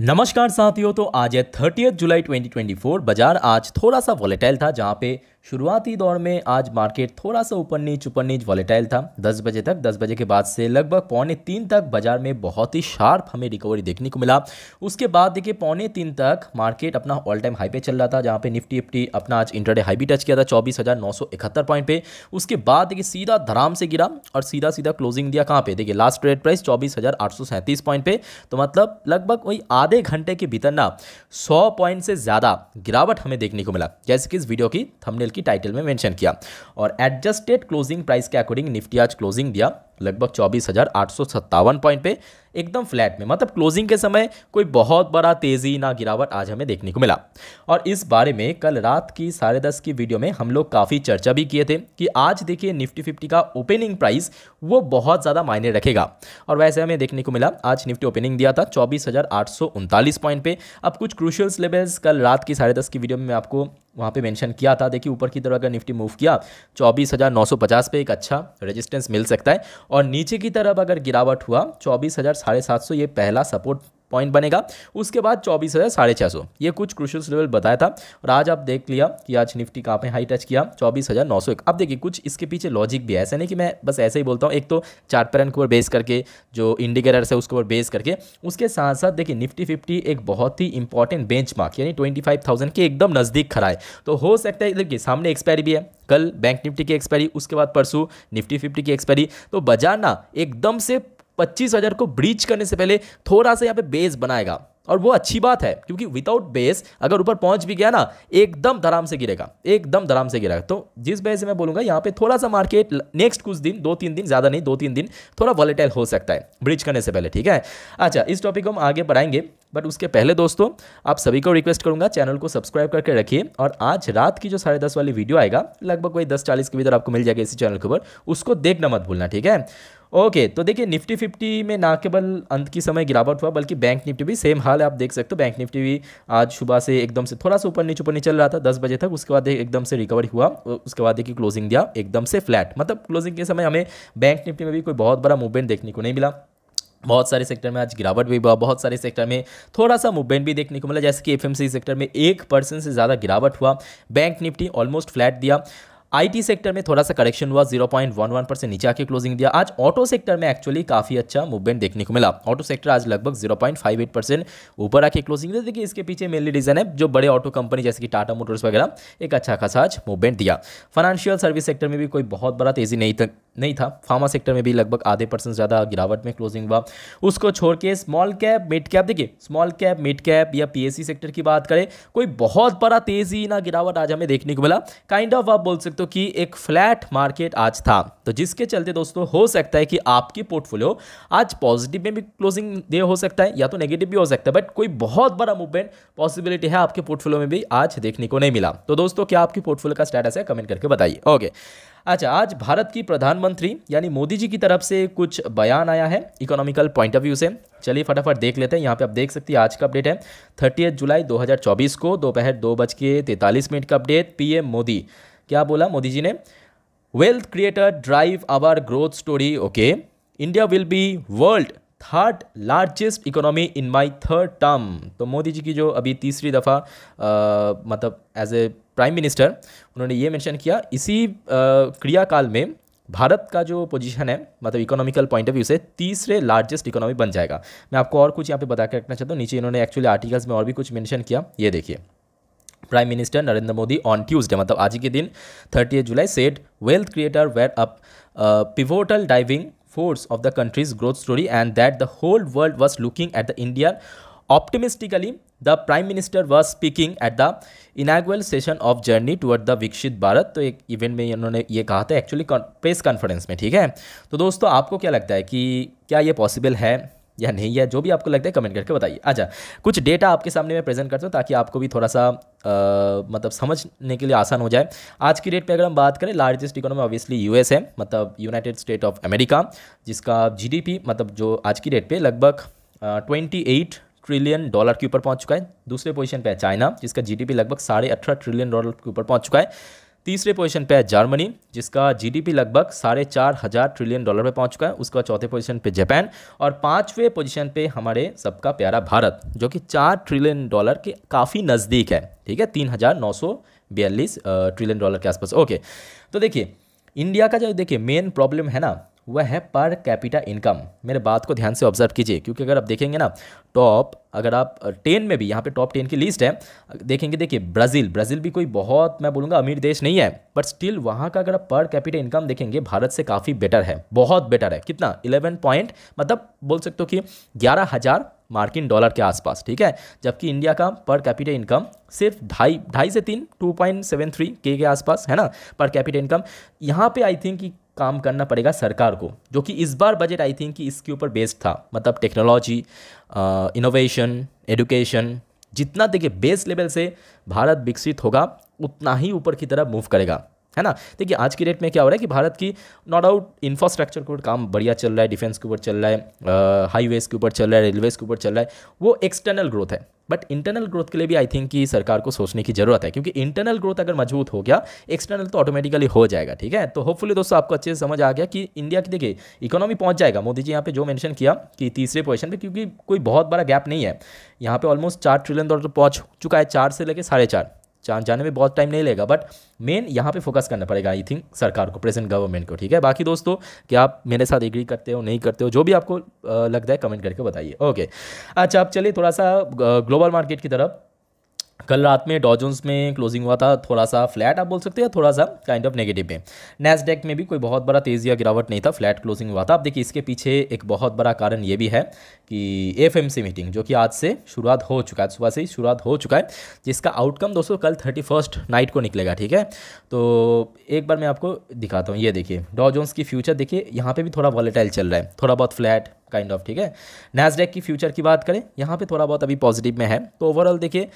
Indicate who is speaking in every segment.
Speaker 1: नमस्कार साथियों तो आज है थर्टीएथ जुलाई 2024 बाजार आज थोड़ा सा वॉलेटाइल था जहां पे शुरुआती दौर में आज मार्केट थोड़ा सा ऊपर नीच ऊपर नीच वॉलेटाइल था 10 बजे तक 10 बजे के बाद से लगभग पौने तीन तक बाजार में बहुत ही शार्प हमें रिकवरी देखने को मिला उसके बाद देखिए पौने तीन तक मार्केट अपना ऑल टाइम हाई पे चल रहा था जहाँ पे निफ्टी निफ्टी अपना आज इंटरडे हाई भी टच किया था चौबीस पॉइंट पे उसके बाद देखिए सीधा धराम से गिरा और सीधा सीधा क्लोजिंग दिया कहाँ पे देखिए लास्ट ट्रेड प्राइस चौबीस पॉइंट पे तो मतलब लगभग वही आधे घंटे के भीतर ना सौ पॉइंट से ज़्यादा गिरावट हमें देखने को मिला जैसे कि इस वीडियो की थमनेल की टाइटल में मैंशन किया और एडजस्टेड क्लोजिंग प्राइस के अकॉर्डिंग निफ्टी आज क्लोजिंग दिया लगभग चौबीस हज़ार आठ सौ सत्तावन पॉइंट पे एकदम फ्लैट में मतलब क्लोजिंग के समय कोई बहुत बड़ा तेज़ी ना गिरावट आज हमें देखने को मिला और इस बारे में कल रात की साढ़े दस की वीडियो में हम लोग काफ़ी चर्चा भी किए थे कि आज देखिए निफ्टी फिफ्टी का ओपनिंग प्राइस वो बहुत ज़्यादा मायने रखेगा और वैसे हमें देखने को मिला आज निफ्टी ओपनिंग दिया था चौबीस पॉइंट पे अब कुछ क्रूशल्स लेवल्स कल रात की साढ़े दस की वीडियो में आपको वहाँ पे मेंशन किया था देखिए ऊपर की तरफ अगर निफ्टी मूव किया 24,950 पे एक अच्छा रेजिस्टेंस मिल सकता है और नीचे की तरफ अगर गिरावट हुआ चौबीस हज़ार साढ़े सात सौ ये पहला सपोर्ट पॉइंट बनेगा उसके बाद चौबीस हज़ार साढ़े छः सौ ये कुछ क्रूशल्स लेवल बताया था और आज आप देख लिया कि आज निफ्टी कहाँ पे हाई टच किया चौबीस हज़ार नौ सौ एक अब देखिए कुछ इसके पीछे लॉजिक भी है ऐसा नहीं कि मैं बस ऐसे ही बोलता हूँ एक तो चार्ट पैरन के ऊपर बेस करके जो इंडिकेटर्स है उसके ऊपर बेस करके उसके साथ साथ देखिए निफ्टी फिफ्टी एक बहुत ही इंपॉर्टेंट बेंच यानी ट्वेंटी फाइव थाउजेंड के एकदम नज़दीक खड़ा है तो हो सकता है देखिए सामने एक्सपायरी भी है कल बैंक निफ्टी की एक्सपायरी उसके बाद परसों निफ्टी फिफ्टी की एक्सपायरी तो बजाना ना एकदम से पच्चीस हज़ार को ब्रीच करने से पहले थोड़ा सा यहाँ पे बेस बनाएगा और वो अच्छी बात है क्योंकि विदाउट बेस अगर ऊपर पहुंच भी गया ना एकदम धराम से गिरेगा एकदम धराम से गिरेगा तो जिस वजह से मैं बोलूँगा यहाँ पे थोड़ा सा मार्केट नेक्स्ट कुछ दिन दो तीन दिन ज़्यादा नहीं दो तीन दिन थोड़ा वॉलेटाइल हो सकता है ब्रिज करने से पहले ठीक है अच्छा इस टॉपिक को हम आगे बढ़ाएंगे बट उसके पहले दोस्तों आप सभी को रिक्वेस्ट करूंगा चैनल को सब्सक्राइब करके रखिए और आज रात की जो साढ़े दस वाली वीडियो आएगा लगभग वही दस चालीस के भीतर आपको मिल जाएगा इसी चैनल के ऊपर उसको देखना मत भूलना ठीक है ओके तो देखिए निफ्टी फिफ्टी में ना केवल अंत के समय गिरावट हुआ बल्कि बैंक निफ्टी भी सेम हाल है आप देख सकते हो बैंक निफ्टी भी आज सुबह से एकदम से थोड़ा सा ऊपर नीचे ऊपर नीचे चल रहा था दस बजे तक उसके बाद एकदम से रिकवरी हुआ उसके बाद देखिए क्लोजिंग दिया एकदम से फ्लैट मतलब क्लोजिंग के समय हमें बैंक निफ्टी में भी कोई बहुत बड़ा मूवमेंट देखने को नहीं मिला बहुत सारे सेक्टर में आज गिरावट भी हुआ बहुत सारे सेक्टर में थोड़ा सा मूवमेंट भी देखने को मिला जैसे कि एफएमसी सेक्टर में एक परसेंट से ज़्यादा गिरावट हुआ बैंक निफ्टी ऑलमोस्ट फ्लैट दिया आईटी सेक्टर में थोड़ा सा करेक्शन हुआ 0.11 परसेंट नीचे आके क्लोजिंग दिया आज ऑटो सेक्टर में एक्चुअली काफ़ी अच्छा मूवमेंट देखने को मिला ऑटो सेक्टर आज लगभग 0.58 परसेंट ऊपर आके क्लोजिंग दिया देखिए इसके पीछे मेनली रीज़न है जो बड़े ऑटो कंपनी जैसे कि टाटा मोटर्स वगैरह एक अच्छा खासा आज मूवमेंट दिया फाइनेंशियल सर्विस सेक्टर में भी कोई बहुत बड़ा तेज़ी नहीं था नहीं था फार्मा सेक्टर में भी लगभग आधे परसेंट ज़्यादा गिरावट में क्लोजिंग हुआ उसको छोड़ के स्मॉल कैप मिड कैप देखिए स्मॉल कैप मिड कैप या पीएससी सेक्टर की बात करें कोई बहुत बड़ा तेज़ी ना गिरावट आज हमें देखने को मिला काइंड ऑफ आप बोल सकते हो कि एक फ्लैट मार्केट आज था तो जिसके चलते दोस्तों हो सकता है कि आपकी पोर्टफोलियो आज पॉजिटिव में भी क्लोजिंग दे हो सकता है या तो नेगेटिव भी हो सकता है बट कोई बहुत बड़ा मूवमेंट पॉसिबिलिटी है आपके पोर्टफोलियो में भी आज देखने को नहीं मिला तो दोस्तों क्या आपकी पोर्टफोलियो का स्टेटस है कमेंट करके बताइए ओके अच्छा आज भारत की प्रधानमंत्री यानी मोदी जी की तरफ से कुछ बयान आया है इकोनॉमिकल पॉइंट ऑफ व्यू से चलिए फटाफट देख लेते हैं यहाँ पे आप देख सकती हैं आज का अपडेट है थर्टी जुलाई 2024 को दोपहर दो, बज के तैंतालीस मिनट का अपडेट पीएम मोदी क्या बोला मोदी जी ने wealth creator drive our growth story okay India will be world third largest economy in my third term तो मोदी जी की जो अभी तीसरी दफ़ा मतलब एज ए प्राइम मिनिस्टर उन्होंने ये मेंशन किया इसी क्रियाकाल में भारत का जो पोजीशन है मतलब इकोनॉमिकल पॉइंट ऑफ व्यू से तीसरे लार्जेस्ट इकोनॉमी बन जाएगा मैं आपको और कुछ यहाँ पे बता के रखना चाहता हूँ नीचे इन्होंने एक्चुअली आर्टिकल्स में और भी कुछ मेंशन किया ये देखिए prime minister Narendra Modi on Tuesday मतलब आज के दिन thirty July said wealth creator were up pivotal diving force of the country's growth story and that the whole world was looking at the India Optimistically, the Prime Minister was speaking at the inaugural session of Journey toward the Viksit Bharat तो एक event में इन्होंने ये कहा था actually press conference में ठीक है तो दोस्तों आपको क्या लगता है कि क्या ये पॉसिबल है या नहीं है जो भी आपको लगता है कमेंट करके बताइए अच्छा कुछ डेटा आपके सामने मैं प्रेजेंट करता हूँ ताकि आपको भी थोड़ा सा आ, मतलब समझने के लिए आसान हो जाए आज की डेट पे अगर हम बात करें लार्जेस्ट इकोनॉमी ऑब्वियसली यूएस है मतलब यूनाइटेड स्टेट ऑफ अमेरिका जिसका जीडीपी मतलब जो आज की डेट पर लगभग ट्वेंटी एट ट्रिलियन डॉलर के ऊपर पहुंच चुका है दूसरे पोजीशन पे है चाइना जिसका जीडीपी लगभग साढ़े अठारह ट्रिलियन डॉलर के ऊपर पहुंच चुका है तीसरे पोजीशन पे है जर्मनी जिसका जीडीपी लगभग साढ़े चार हज़ार ट्रिलियन डॉलर पे पहुंच चुका है उसका चौथे पोजीशन पे जापान और पांचवें पोजीशन पे हमारे सबका प्यारा भारत जो कि चार ट्रिलियन डॉलर के काफ़ी नज़दीक है ठीक है तीन हज़ार नौ सौ बयालीस ट्रिलियन डॉलर के आसपास ओके तो देखिए इंडिया का जो देखिए मेन प्रॉब्लम है ना वह है पर कैपिटा इनकम मेरे बात को ध्यान से ऑब्जर्व कीजिए क्योंकि अगर आप देखेंगे ना टॉप अगर आप टेन में भी यहाँ पे टॉप टेन की लिस्ट है देखेंगे देखिए ब्राज़ील ब्राज़ील भी कोई बहुत मैं बोलूँगा अमीर देश नहीं है बट स्टिल वहाँ का अगर आप पर कैपिटा इनकम देखेंगे भारत से काफ़ी बेटर है बहुत बेटर है कितना इलेवन पॉइंट मतलब बोल सकते हो कि ग्यारह हज़ार मार्किन डॉलर के आसपास ठीक है जबकि इंडिया का पर कैपिटा इनकम सिर्फ ढाई ढाई से तीन टू पॉइंट सेवन थ्री के के आसपास है ना पर कैपिटा इनकम यहाँ पर आई थिंक काम करना पड़ेगा सरकार को जो कि इस बार बजट आई थिंक कि इसके ऊपर बेस्ड था मतलब टेक्नोलॉजी इनोवेशन एडुकेशन जितना देखिए बेस लेवल से भारत विकसित होगा उतना ही ऊपर की तरफ मूव करेगा है ना देखिए आज की डेट में क्या हो रहा है कि भारत की नो डाउट इंफ्रास्ट्रक्चर के ऊपर काम बढ़िया चल रहा है डिफेंस के ऊपर चल रहा है हाईवेज़ के ऊपर चल रहा है रेलवेज़ के ऊपर चल रहा है वो एक्सटर्नल ग्रोथ है बट इंटरनल ग्रोथ के लिए भी आई थिंक कि सरकार को सोचने की जरूरत है क्योंकि इंटरनल ग्रोथ अगर मजबूत हो गया एक्सटर्नल तो ऑटोमेटिकली हो जाएगा ठीक है तो होपफुली दोस्तों आपको अच्छे से समझ आ गया कि इंडिया की देखिए इकोनॉमी पहुंच जाएगा मोदी जी यहाँ पे जो मेंशन किया कि तीसरे पोजिशन पर क्योंकि कोई बहुत बड़ा गैप नहीं है यहाँ पे ऑलमोस्ट चार ट्रिलियन डॉलर पहुँच चुका है चार से लेकर साढ़े चार जाने में बहुत टाइम नहीं लेगा बट मेन यहाँ पे फोकस करना पड़ेगा आई थिंक सरकार को प्रेजेंट गवर्नमेंट को ठीक है बाकी दोस्तों क्या आप मेरे साथ एग्री करते हो नहीं करते हो जो भी आपको लगता है कमेंट करके बताइए ओके अच्छा अब चलिए थोड़ा सा ग्लोबल मार्केट की तरफ कल रात में डॉजोन्स में क्लोजिंग हुआ था थोड़ा सा फ्लैट आप बोल सकते हैं थोड़ा सा काइंड ऑफ नेगेटिव में नैसडेक में भी कोई बहुत बड़ा तेजी या गिरावट नहीं था फ्लैट क्लोजिंग हुआ था आप देखिए इसके पीछे एक बहुत बड़ा कारण ये भी है कि एफ मीटिंग जो कि आज से शुरुआत हो चुका है सुबह से ही शुरुआत हो चुका है जिसका आउटकम दोस्तों कल थर्टी नाइट को निकलेगा ठीक है तो एक बार मैं आपको दिखाता हूँ ये देखिए डॉजोन्स की फ्यूचर देखिए यहाँ पर भी थोड़ा वॉलेटाइल चल रहा है थोड़ा बहुत फ्लैट काइंड ऑफ ठीक है नैसडेक की फ्यूचर की बात करें यहाँ पे थोड़ा बहुत अभी पॉजिटिव में है तो ओवरऑल देखिए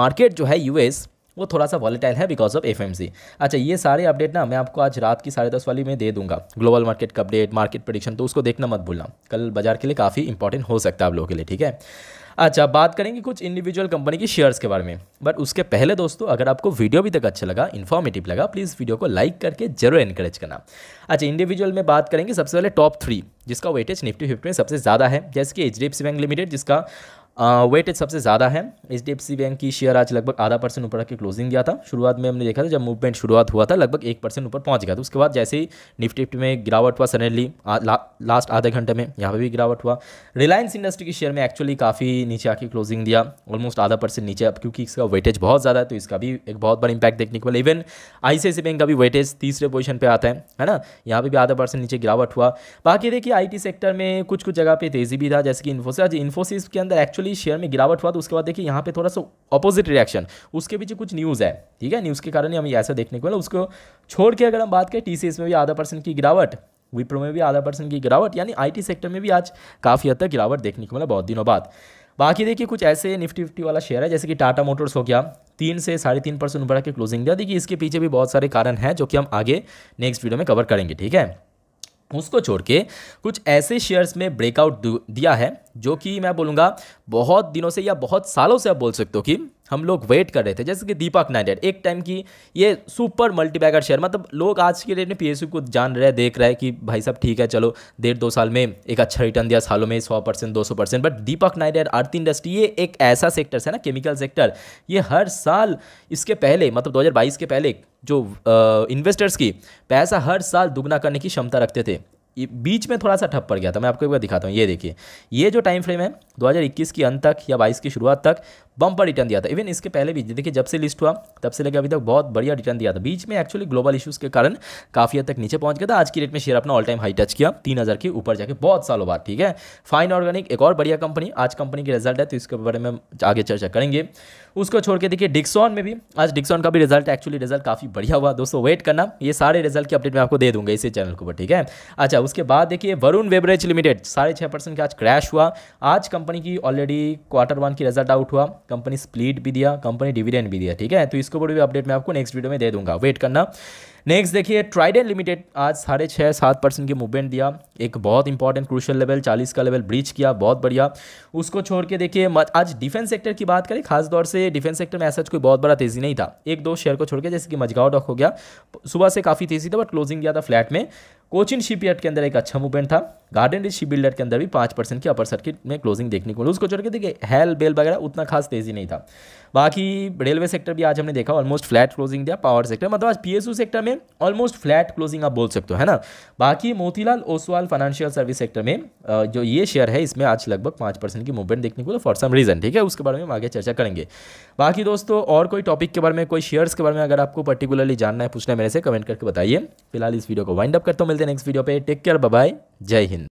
Speaker 1: मार्केट जो है यूएस वो थोड़ा सा वॉलेटाइल है बिकॉज ऑफ एफ अच्छा ये सारे अपडेट ना मैं आपको आज रात की साढ़े दस वाली में दे दूंगा ग्लोबल मार्केट का अपडेट मार्केट प्रडिक्शन तो उसको देखना मत भूलना कल बाजार के लिए काफ़ी इंपॉर्टेंट हो सकता है आप लोगों के लिए ठीक है अच्छा बात करेंगे कुछ इंडिविजुअल कंपनी की शेयर्स के बारे में बट उसके पहले दोस्तों अगर आपको वीडियो भी तक अच्छा लगा इन्फॉर्मेटिव लगा प्लीज़ वीडियो को लाइक करके जरूर एनकरेज करना अच्छा इंडिविजुअल में बात करेंगे सबसे पहले टॉप थ्री जिसका वेटेज निफ्टी फिफ्टी में सबसे ज़्यादा है जैसे कि एच बैंक लिमिटेड जिसका वेटेज सबसे ज़्यादा है एच बैंक की शेयर आज लगभग आधा परसेंट ऊपर आकर क्लोजिंग गया था शुरुआत में हमने देखा था जब मूवमेंट शुरुआत हुआ था लगभग एक परसेंट ऊपर पहुंच गया था उसके बाद जैसे ही निफ्टी निफ्टी में गिरावट हुआ सडनली ला, लास्ट आधे घंटे में यहाँ पर भी गिरावट हुआ रिलायंस इंडस्ट्री के शेयर में एक्चुअली काफ़ी नीचे आके क्लोजिंग दिया ऑलमोस्ट आधा परसेंट नीचे अब क्योंकि इसका वेटेज बहुत ज़्यादा है तो इसका भी एक बहुत बड़ा इंपैक्ट देखने को मिला इवन आई बैंक का भी वेटेज तीसरे पोजीशन पर आता है है ना यहाँ पर भी आधा परसेंट नीचे गिरावट हुआ बाकी देखिए आई सेक्टर में कुछ कुछ जगह पर तेज़ी भी था जैसे कि इन्फोसिस इन्फोसिस के अंदर एक्चुअली नॉर्मली शेयर में गिरावट हुआ तो उसके बाद देखिए यहाँ पे थोड़ा सा अपोजिट रिएक्शन उसके पीछे कुछ न्यूज़ है ठीक है न्यूज़ के कारण ही हमें ऐसा देखने को मिला उसको छोड़ के अगर हम बात करें टी में भी आधा परसेंट की गिरावट विप्रो में भी आधा परसेंट की गिरावट यानी आई सेक्टर में भी आज काफ़ी हद तक गिरावट देखने को मिला बहुत दिनों बाद बाकी देखिए कुछ ऐसे निफ्टी फिफ्टी वाला शेयर है जैसे कि टाटा मोटर्स हो गया तीन से साढ़े तीन परसेंट ऊपर आके क्लोजिंग दिया देखिए इसके पीछे भी बहुत सारे कारण हैं जो कि हम आगे नेक्स्ट वीडियो में कवर करेंगे ठीक है उसको छोड़ के कुछ ऐसे शेयर्स में ब्रेकआउट दिया है जो कि मैं बोलूँगा बहुत दिनों से या बहुत सालों से आप बोल सकते हो कि हम लोग वेट कर रहे थे जैसे कि दीपक नाइडेड एक टाइम की ये सुपर मल्टीबैगर शेयर मतलब लोग आज के डेट में पी को जान रहे हैं देख रहे हैं कि भाई सब ठीक है चलो डेढ़ दो साल में एक अच्छा रिटर्न दिया सालों में सौ परसेंट दो सौ परसेंट बट दीपक नाइडेड आर्थ इंडस्ट्री ये एक ऐसा सेक्टर है ना केमिकल सेक्टर ये हर साल इसके पहले मतलब दो के पहले जो इन्वेस्टर्स की पैसा हर साल दुगना करने की क्षमता रखते थे बीच में थोड़ा सा ठप पड़ गया था मैं आपको एक बार दिखाता हूँ ये देखिए ये जो टाइम फ्रेम है 2021 की अंत तक या 22 की शुरुआत तक बम्पर रिटर्न दिया था इवन इसके पहले भी देखिए जब से लिस्ट हुआ तब से लेकर अभी तक बहुत बढ़िया रिटर्न दिया था बीच में एक्चुअली ग्लोबल इशूज़ के कारण काफ़ी हद तक नीचे पहुंच गया था आज की डेट में शेयर अपना ऑल टाइम हाई टच किया तीन हज़ार के ऊपर जाके बहुत सालों बाद ठीक है फाइन ऑर्गेनिक एक और बढ़िया कंपनी आज कंपनी की रिजल्ट है तो इसके बारे में आगे चर्चा करेंगे उसको छोड़ के देखिए डिक्सॉन में भी आज डिक्सॉन का भी रिजल्ट एक्चुअली रिजल्ट काफ़ी बढ़िया हुआ दोस्तों वेट करना ये सारे रिजल्ट की अपडेट मैं आपको दे दूंगा इसी चैनल के ऊपर ठीक है अच्छा उसके बाद देखिए वरुण वेबरेज लिमिटेड साढ़े छः परसेंट का आज क्रैश हुआ आज कंपनी की ऑलरेडी क्वार्टर वन की रिजल्ट आउट हुआ कंपनी स्प्लीट भी दिया कंपनी डिविडेंड भी दिया ठीक है तो इसके ऊपर भी अपडेट मैं आपको नेक्स्ट वीडियो में दे दूंगा वेट करना नेक्स्ट देखिए ट्राइडेंट लिमिटेड आज साढ़े छः सात परसेंट की मूवमेंट दिया एक बहुत इंपॉर्टेंट क्रूशल लेवल चालीस का लेवल ब्रीच किया बहुत बढ़िया उसको छोड़ के देखिए आज डिफेंस सेक्टर की बात करें खासतौर से डिफेंस सेक्टर में ऐसा कोई बहुत बड़ा तेज़ी नहीं था एक दो शेयर को छोड़ के जैसे कि मजगाव डॉक हो गया सुबह से काफ़ी तेज़ी था बट क्लोजिंग गया था फ्लैट में कोचिन शिपयार्ड के अंदर एक अच्छा मूवमेंट था गार्डन रिच शिप बिल्डर के अंदर भी पाँच परसेंट की अपर सर्किट में क्लोजिंग देखने को मिली उसको छोड़ के देखिए हेल बेल वगैरह उतना खास तेजी नहीं था बाकी रेलवे सेक्टर भी आज हमने देखा ऑलमोस्ट फ्लैट क्लोजिंग दिया पावर सेक्टर मतलब आज पीएसयू सेक्टर में ऑलमोस्ट फ्लैट क्लोजिंग आप बोल सकते हो है ना बाकी Motilal Oswal financial service sector में जो ये शेयर है इसमें आज लगभग पाँच परसेंट की मूवमेंट देखने को फॉर सम रीज़न ठीक है उसके बारे में हम आगे चर्चा करेंगे बाकी दोस्तों और कोई टॉपिक के बारे में कोई शेयर्स के बारे में अगर आपको पर्टिकुलरली जानना है पूछना है मेरे से कमेंट करके बताइए फिलहाल इस वीडियो को वाइंड अप करता हूँ मिलते हैं नेक्स्ट वीडियो पर टेक केयर बाय जय हिंद